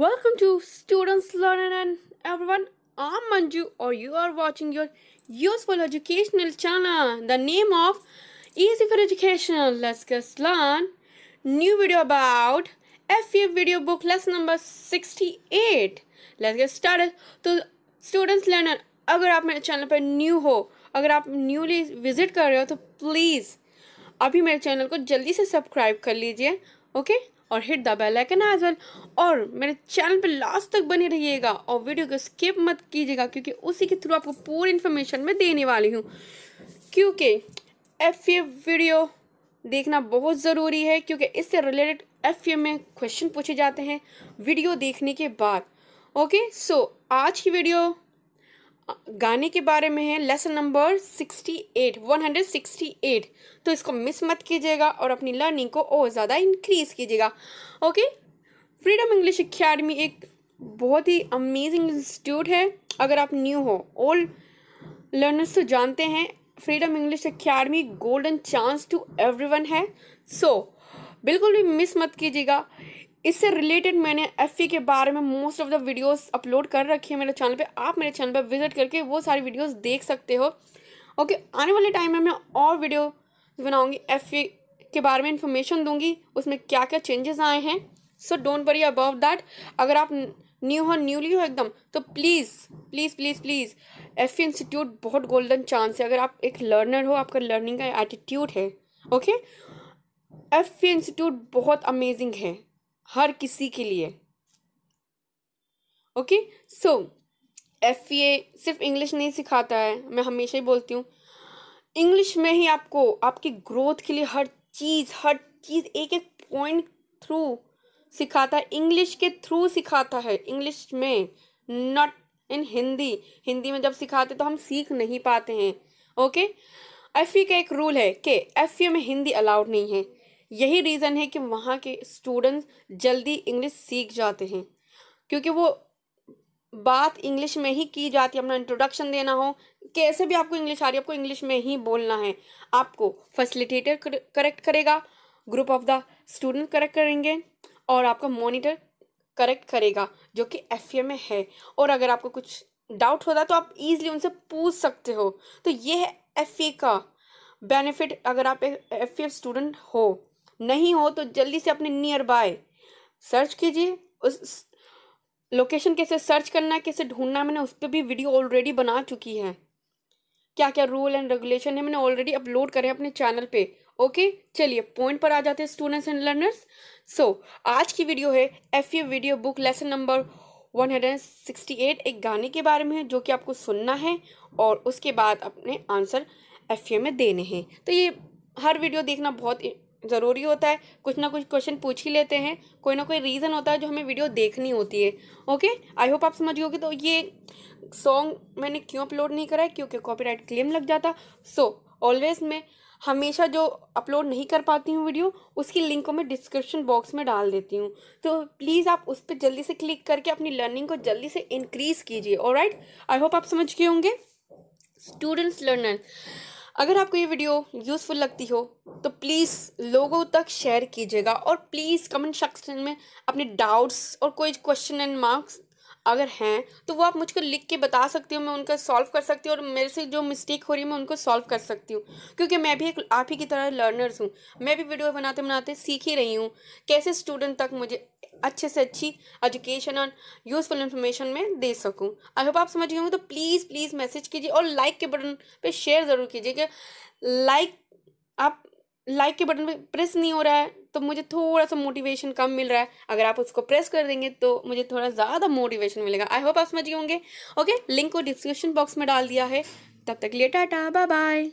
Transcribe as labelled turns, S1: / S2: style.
S1: Welcome to Students Learning and everyone. I'm Manju or you are watching your useful educational channel. The name of Easy for Education. Let's just learn new video about FA video book lesson number 68. Let's get started. तो students learner अगर आप मेरे channel पर new हो अगर आप newly visit कर रहे हो तो प्लीज़ अभी मेरे चैनल को जल्दी से सब्सक्राइब कर लीजिए ओके okay? और hit the bell icon as well और मेरे चैनल पे लास्ट तक बने रहिएगा और वीडियो को स्किप मत कीजिएगा क्योंकि उसी के थ्रू आपको पूरी इन्फॉर्मेशन मैं देने वाली हूँ क्योंकि एफ ए वीडियो देखना बहुत ज़रूरी है क्योंकि इससे रिलेटेड एफ में क्वेश्चन पूछे जाते हैं वीडियो देखने के बाद ओके सो आज की वीडियो गाने के बारे में है lesson number sixty eight one hundred sixty eight तो इसको मिस मत कीजिएगा और अपनी लर्निंग को और ज़्यादा इंक्रीज कीजिएगा ओके फ्रीडम इंग्लिश अकेडमी एक बहुत ही अमेजिंग इंस्टीट्यूट है अगर आप न्यू हो ओल्ड लर्नर्स तो जानते हैं freedom English academy golden chance to everyone है सो so, बिल्कुल भी मिस मत कीजिएगा इससे रिलेटेड मैंने एफ e के बारे में most of the videos upload कर रखी है मेरे चैनल पे आप मेरे चैनल पे विजिट करके वो सारी वीडियोस देख सकते हो ओके okay, आने वाले टाइम में मैं और वीडियो बनाऊंगी एफ e के बारे में इन्फॉर्मेशन दूंगी उसमें क्या क्या चेंजेस आए हैं so don't worry about that अगर आप न्यू हो न्यूली हो एकदम तो please please please please F institute बहुत गोल्डन चांस है अगर आप एक लर्नर हो आपका लर्निंग का एटीट्यूड है ओके एफ इंस्टीट्यूट बहुत अमेजिंग है हर किसी के लिए ओके सो एफ ए सिर्फ इंग्लिश नहीं सिखाता है मैं हमेशा ही बोलती हूँ इंग्लिश में ही आपको आपकी ग्रोथ के लिए हर चीज़ हर चीज़ एक एक पॉइंट थ्रू सिखाता है इंग्लिश के थ्रू सिखाता है इंग्लिश में नॉट इन हिंदी हिंदी में जब सिखाते तो हम सीख नहीं पाते हैं ओके एफ का एक रूल है कि एफ में हिंदी अलाउड नहीं है यही रीज़न है कि वहाँ के स्टूडेंट्स जल्दी इंग्लिश सीख जाते हैं क्योंकि वो बात इंग्लिश में ही की जाती है अपना इंट्रोडक्शन देना हो कैसे भी आपको इंग्लिश आ रही है आपको इंग्लिश में ही बोलना है आपको फैसिलिटेटर करेक्ट करेगा group of the student correct करेंगे और आपका मॉनिटर करेक्ट करेगा जो कि एफ में है और अगर आपको कुछ डाउट होता है तो आप ईजिली उनसे पूछ सकते हो तो ये है एफ का बेनिफिट अगर आप एफ स्टूडेंट हो नहीं हो तो जल्दी से अपने नियर बाय सर्च कीजिए उस लोकेशन कैसे सर्च करना है कैसे ढूंढना मैंने उस पर भी वीडियो ऑलरेडी बना चुकी है क्या क्या रूल एंड रेगुलेशन है मैंने ऑलरेडी अपलोड करे अपने चैनल पे ओके चलिए पॉइंट पर आ जाते हैं स्टूडेंट्स एंड लर्नर्स सो आज की वीडियो है F A video book lesson number one hundred sixty eight एक गाने के बारे में है जो कि आपको सुनना है और उसके बाद अपने आंसर एफ ए में देने हैं तो ये हर वीडियो देखना बहुत ज़रूरी होता है कुछ ना कुछ क्वेश्चन पूछ ही लेते हैं कोई ना कोई रीज़न होता है जो हमें वीडियो देखनी होती है ओके आई होप आप समझ गए तो ये सॉन्ग मैंने क्यों अपलोड नहीं करा है क्योंकि कॉपीराइट क्लेम लग जाता सो so, ऑलवेज मैं हमेशा जो अपलोड नहीं कर पाती हूँ वीडियो उसकी लिंक को मैं डिस्क्रिप्शन बॉक्स में डाल देती हूँ तो प्लीज़ आप उस पर जल्दी से क्लिक करके अपनी लर्निंग को जल्दी से इंक्रीज़ कीजिए और आई होप आप समझ गए होंगे स्टूडेंट्स लर्नर अगर आपको ये वीडियो यूज़फुल लगती हो तो प्लीज़ लोगों तक शेयर कीजिएगा और प्लीज़ कमेंट सेक्शन में अपने डाउट्स और कोई क्वेश्चन एंड मार्क्स अगर हैं तो वो आप मुझको लिख के बता सकती हो मैं उनका सॉल्व कर सकती हूँ और मेरे से जो मिस्टेक हो रही है मैं उनको सॉल्व कर सकती हूँ क्योंकि मैं भी एक आप ही की तरह लर्नर्स हूँ मैं भी वीडियो बनाते बनाते सीख ही रही हूँ कैसे स्टूडेंट तक मुझे अच्छे से अच्छी एजुकेशन और यूज़फुल इन्फॉर्मेशन में दे सकूँ आई होप आप समझ गए होंगे तो प्लीज़ प्लीज़ मैसेज कीजिए और लाइक के बटन पर शेयर ज़रूर कीजिए कि लाइक आप लाइक के बटन पे प्रेस नहीं हो रहा है तो मुझे थोड़ा सा मोटिवेशन कम मिल रहा है अगर आप उसको प्रेस कर देंगे तो मुझे थोड़ा ज़्यादा मोटिवेशन मिलेगा आई होप आप समझ गए होंगे ओके लिंक को डिस्क्रिप्शन बॉक्स में डाल दिया है तब तक लिए टाटा बाय बाय